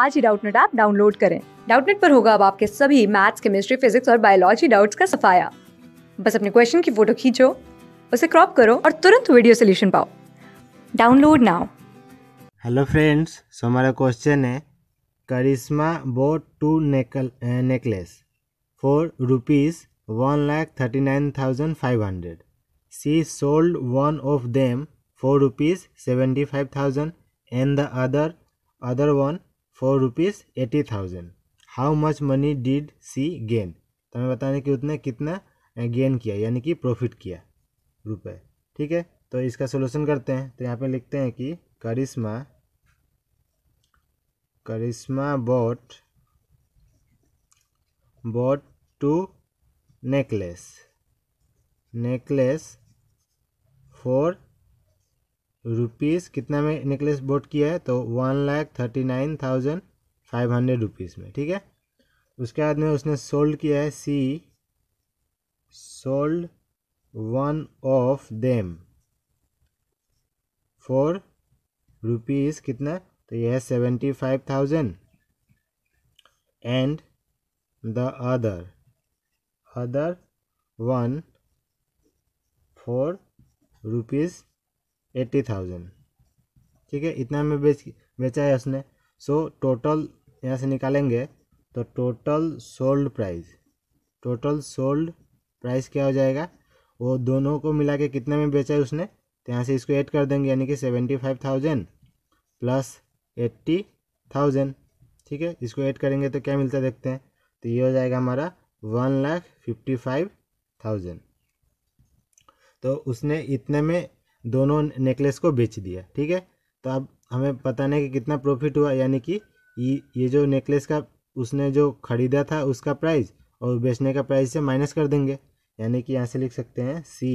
आज ही Doubtnut app download करें डाउटनेट पर होगा अब आपके सभी मैथ्स केमिस्ट्री फिजिक्स और बायोलॉजी डाउट्स का सफाया बस अपने क्वेश्चन की फोटो खींचो उसे क्रॉप करो और तुरंत वीडियो सोल्यूशन पाओ download now hello friends so हमारा क्वेश्चन है Karishma bought two necklace necklaces for rupees one lakh thirty nine thousand five hundred she sold one of them for rupees seventy five thousand and the other other one for rupees eighty thousand how much money did she gain तो हमें बताने कि उतने कितना gain किया यानी कि profit किया रुपए ठीक है तो इसका सोल्यूशन करते हैं तो यहाँ पे लिखते हैं कि Karishma Karishma bought bought two necklaces necklaces for rupees कितना में नेकलेस बोट किया है तो one lakh thirty nine thousand five hundred rupees में ठीक है उसके बाद में उसने सोल्ड किया है she sold one of them for rupees कितना तो यह है seventy five thousand and the other other one for rupees eighty thousand ठीक है इतना में बेच बेचा है उसने सो टोटल यहाँ से निकालेंगे तो total sold price total sold price क्या हो जाएगा वो दोनों को मिला के कितने में बेचा है उसने तो यहाँ से इसको ऐड कर देंगे यानी कि seventy five thousand plus eighty thousand ठीक है इसको ऐड करेंगे तो क्या मिलता है देखते हैं तो ये हो जाएगा हमारा one lakh fifty five thousand तो उसने इतने में दोनों नेकलेस को बेच दिया ठीक है तो अब हमें पता नहीं कि कितना प्रॉफिट हुआ यानी कि ये जो नेकलेस का उसने जो ख़रीदा था उसका प्राइस और बेचने का प्राइस से माइनस कर देंगे यानी कि यहाँ से लिख सकते हैं सी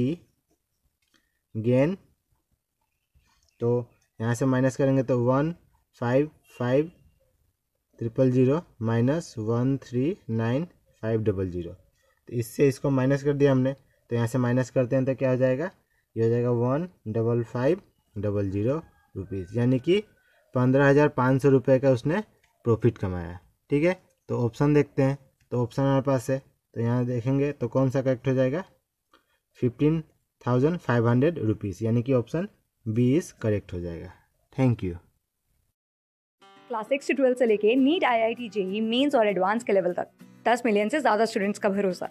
गेन तो यहाँ से माइनस करेंगे तो one five five triple zero minus one three nine five double zero तो इससे इसको माइनस कर दिया हमने तो यहाँ से माइनस करते हैं तो क्या हो जाएगा ये हो जाएगा one double five double zero rupees यानी कि पंद्रह हज़ार पाँच सौ रुपये का उसने प्रॉफिट कमाया ठीक है तो ऑप्शन देखते हैं तो ऑप्शन हमारे पास है तो यहाँ देखेंगे तो कौन सा करेक्ट हो जाएगा fifteen thousand five hundred rupees यानी कि ऑप्शन बी इस करेक्ट हो जाएगा थैंक यू क्लास सिक्स से ट्वेल्थ से लेके NEET I I T JEE mains और एडवांस के लेवल तक दस मिलियन से ज़्यादा स्टूडेंट्स का भरोसा